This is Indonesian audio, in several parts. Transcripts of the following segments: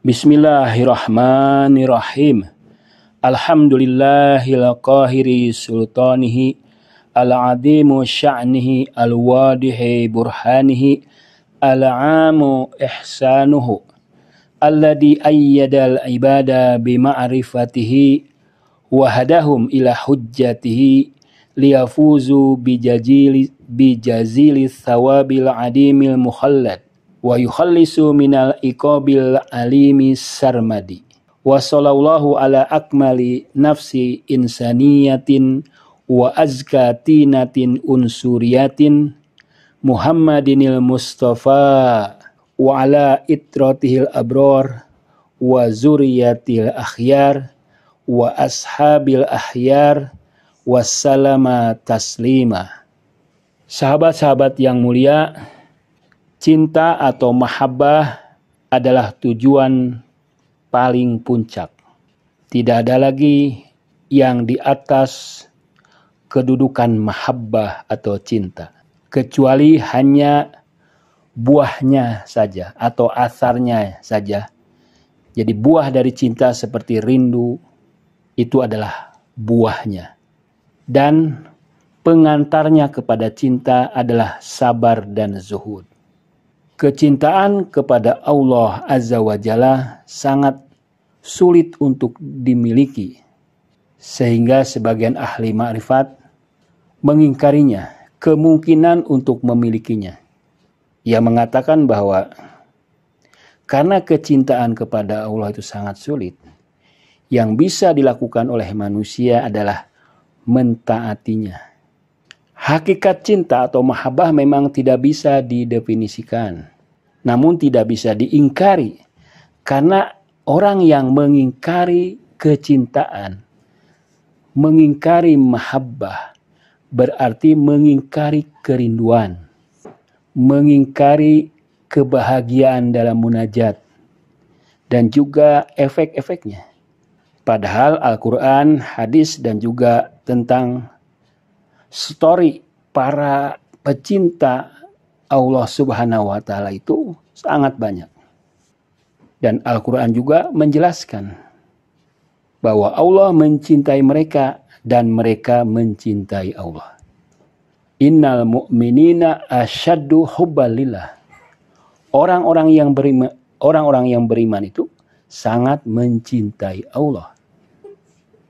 Bismillahirrahmanirrahim. Alhamdulillahil qahiri sultanihi al-adimu sya'nihi al-wadihi burhanihi al-amu ihsanuhu alladhi ayyadal ibada bima'rifatihi wa hadahum ila hujjatihi liyafuzu bijazili bijazili thawabil adimil mukhallad wa yukhallisu minal iqabil alimi sarmadi wa sallallahu ala akmali nafsi insaniyatin wa azka tinatin unsuriyatin Muhammadinil Mustafa wa ala itratihil abror wa zuriyatil akhyar wa ashabil ahyar wassalama taslima Sahabat-sahabat yang mulia, Cinta atau mahabbah adalah tujuan paling puncak. Tidak ada lagi yang di atas kedudukan mahabbah atau cinta. Kecuali hanya buahnya saja atau asarnya saja. Jadi buah dari cinta seperti rindu itu adalah buahnya. Dan pengantarnya kepada cinta adalah sabar dan zuhud. Kecintaan kepada Allah Azza wa Jalla sangat sulit untuk dimiliki, sehingga sebagian ahli ma'rifat mengingkarinya, kemungkinan untuk memilikinya. Ia mengatakan bahwa karena kecintaan kepada Allah itu sangat sulit, yang bisa dilakukan oleh manusia adalah mentaatinya. Hakikat cinta atau mahabbah memang tidak bisa didefinisikan namun tidak bisa diingkari karena orang yang mengingkari kecintaan, mengingkari mahabbah, berarti mengingkari kerinduan, mengingkari kebahagiaan dalam munajat, dan juga efek-efeknya. Padahal Al-Quran, hadis, dan juga tentang story para pecinta Allah Subhanahu wa taala itu sangat banyak. Dan Al-Qur'an juga menjelaskan bahwa Allah mencintai mereka dan mereka mencintai Allah. Innal mu'minina asyaddu hubbalillah. Orang-orang yang beriman orang-orang yang beriman itu sangat mencintai Allah.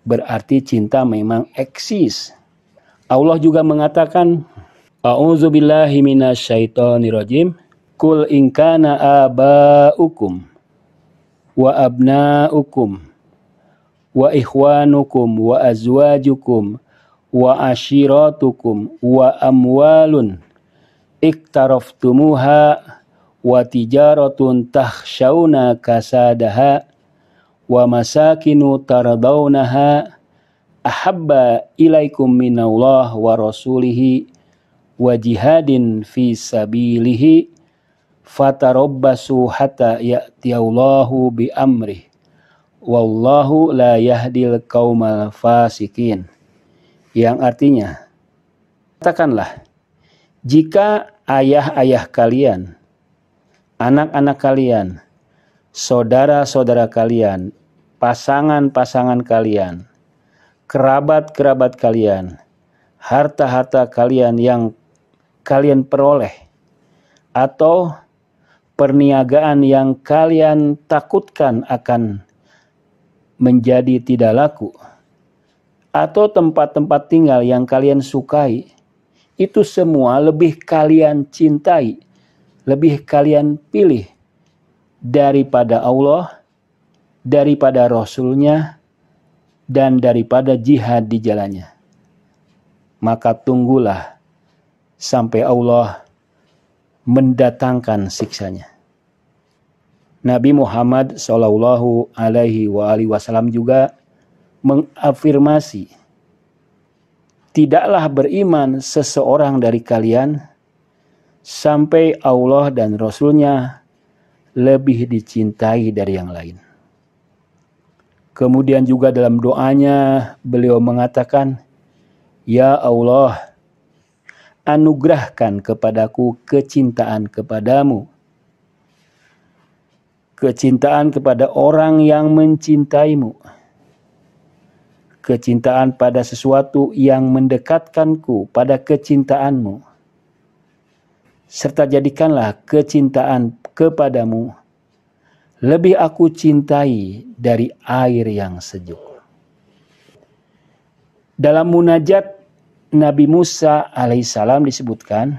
Berarti cinta memang eksis. Allah juga mengatakan A'udzu billahi minasyaitonirrajim. Kul in kana aba'ukum wa abna'ukum wa ikhwanukum wa azwajukum wa ashiratukum wa amwalun iktaraftumuha wa tijaratun tahshauna kasadaha wa masakinu tardawnaha ahabba ilaikum minallah wa rasulihi wa jihadin fi sabilihi fatarabbasu hatta ya'tiyallahu bi amri wallahu la yahdil qaumal fasikin yang artinya katakanlah jika ayah-ayah kalian anak-anak kalian saudara-saudara kalian pasangan-pasangan kalian kerabat-kerabat kalian harta-harta kalian yang kalian peroleh atau perniagaan yang kalian takutkan akan menjadi tidak laku atau tempat-tempat tinggal yang kalian sukai itu semua lebih kalian cintai, lebih kalian pilih daripada Allah, daripada Rasulnya, dan daripada jihad di jalannya. Maka tunggulah sampai Allah mendatangkan siksanya. Nabi Muhammad Shallallahu Alaihi Wasallam juga mengafirmasi, tidaklah beriman seseorang dari kalian sampai Allah dan Rasulnya lebih dicintai dari yang lain. Kemudian juga dalam doanya beliau mengatakan, Ya Allah, anugerahkan kepadaku kecintaan kepadamu. Kecintaan kepada orang yang mencintaimu. Kecintaan pada sesuatu yang mendekatkanku pada kecintaanmu. Serta jadikanlah kecintaan kepadamu lebih aku cintai dari air yang sejuk. Dalam munajat Nabi Musa alaihissalam disebutkan,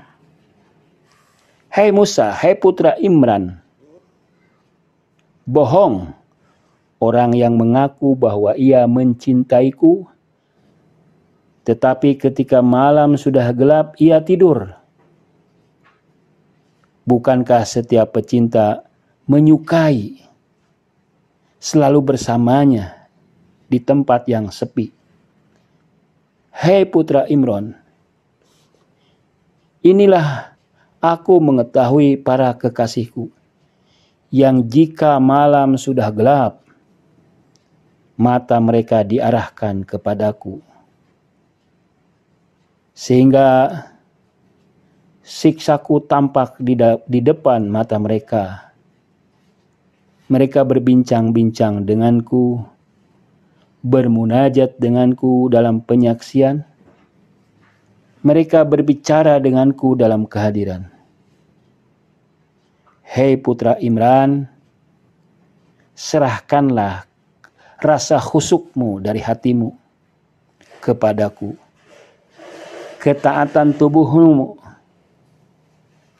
Hei Musa, hei putra Imran, bohong orang yang mengaku bahwa ia mencintaiku, tetapi ketika malam sudah gelap ia tidur. Bukankah setiap pecinta menyukai selalu bersamanya di tempat yang sepi? Hei putra Imron, inilah aku mengetahui para kekasihku, yang jika malam sudah gelap, mata mereka diarahkan kepadaku. Sehingga siksaku tampak di, di depan mata mereka. Mereka berbincang-bincang denganku bermunajat denganku dalam penyaksian. Mereka berbicara denganku dalam kehadiran. Hei putra Imran, serahkanlah rasa khusukmu dari hatimu kepadaku. Ketaatan tubuhmu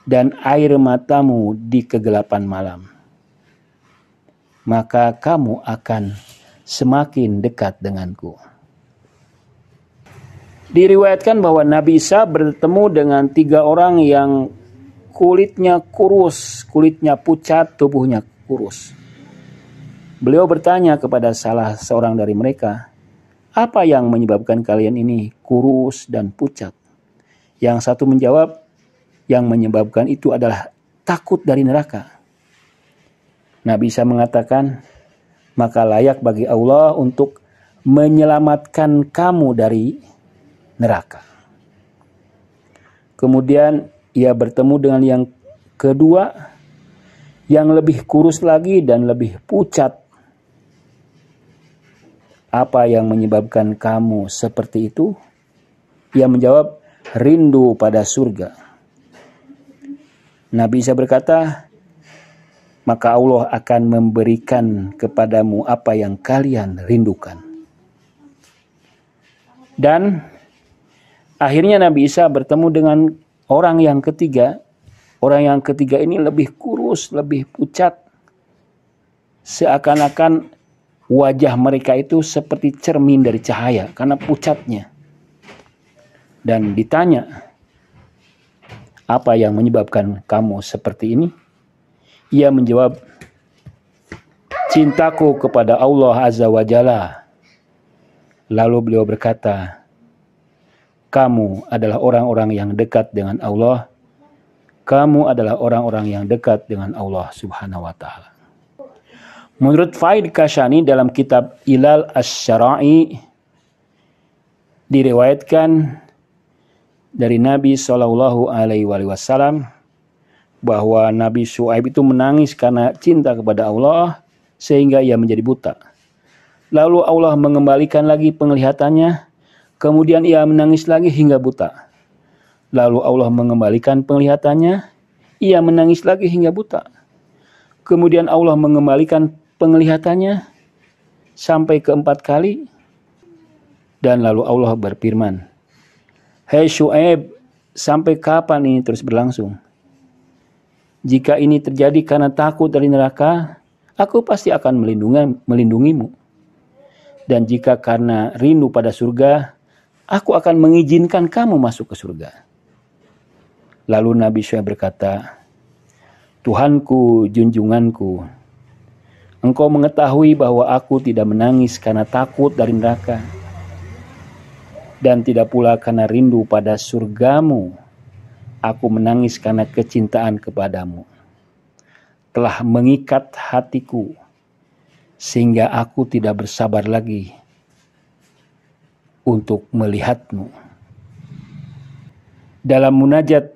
dan air matamu di kegelapan malam. Maka kamu akan semakin dekat denganku. Diriwayatkan bahwa Nabi Isa bertemu dengan tiga orang yang kulitnya kurus, kulitnya pucat, tubuhnya kurus. Beliau bertanya kepada salah seorang dari mereka, "Apa yang menyebabkan kalian ini kurus dan pucat?" Yang satu menjawab, "Yang menyebabkan itu adalah takut dari neraka." Nabi Isa mengatakan, maka layak bagi Allah untuk menyelamatkan kamu dari neraka. Kemudian ia bertemu dengan yang kedua yang lebih kurus lagi dan lebih pucat. Apa yang menyebabkan kamu seperti itu? Ia menjawab, rindu pada surga. Nabi Isa berkata, maka Allah akan memberikan kepadamu apa yang kalian rindukan. Dan akhirnya Nabi Isa bertemu dengan orang yang ketiga. Orang yang ketiga ini lebih kurus, lebih pucat. Seakan-akan wajah mereka itu seperti cermin dari cahaya karena pucatnya. Dan ditanya, apa yang menyebabkan kamu seperti ini? Ia menjawab, cintaku kepada Allah Azza wa Jalla. Lalu beliau berkata, kamu adalah orang-orang yang dekat dengan Allah. Kamu adalah orang-orang yang dekat dengan Allah Subhanahu wa taala. Menurut Faid Kashani dalam kitab Ilal Asy-Syara'i diriwayatkan dari Nabi Shallallahu alaihi wasallam bahwa Nabi Shu'aib itu menangis karena cinta kepada Allah sehingga ia menjadi buta. Lalu Allah mengembalikan lagi penglihatannya, kemudian ia menangis lagi hingga buta. Lalu Allah mengembalikan penglihatannya, ia menangis lagi hingga buta. Kemudian Allah mengembalikan penglihatannya sampai keempat kali dan lalu Allah berfirman, "Hei Syuaib, sampai kapan ini terus berlangsung?" Jika ini terjadi karena takut dari neraka, aku pasti akan melindungi, melindungimu. Dan jika karena rindu pada surga, aku akan mengizinkan kamu masuk ke surga. Lalu Nabi Syuaib berkata, Tuhanku, junjunganku, engkau mengetahui bahwa aku tidak menangis karena takut dari neraka dan tidak pula karena rindu pada surgamu aku menangis karena kecintaan kepadamu. Telah mengikat hatiku sehingga aku tidak bersabar lagi untuk melihatmu. Dalam munajat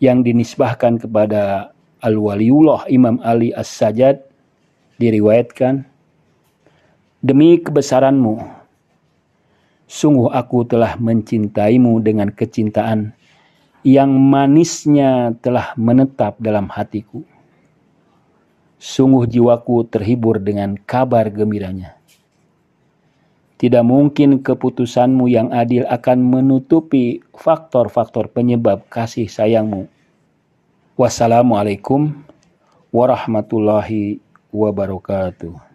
yang dinisbahkan kepada Al-Waliullah Imam Ali as sajad diriwayatkan Demi kebesaranmu sungguh aku telah mencintaimu dengan kecintaan yang manisnya telah menetap dalam hatiku. Sungguh jiwaku terhibur dengan kabar gembiranya. Tidak mungkin keputusanmu yang adil akan menutupi faktor-faktor penyebab kasih sayangmu. Wassalamualaikum warahmatullahi wabarakatuh.